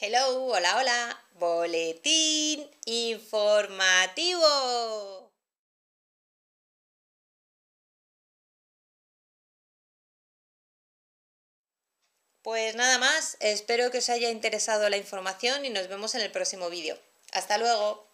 Hello, hola, hola. Boletín informativo. Pues nada más, espero que os haya interesado la información y nos vemos en el próximo vídeo. Hasta luego.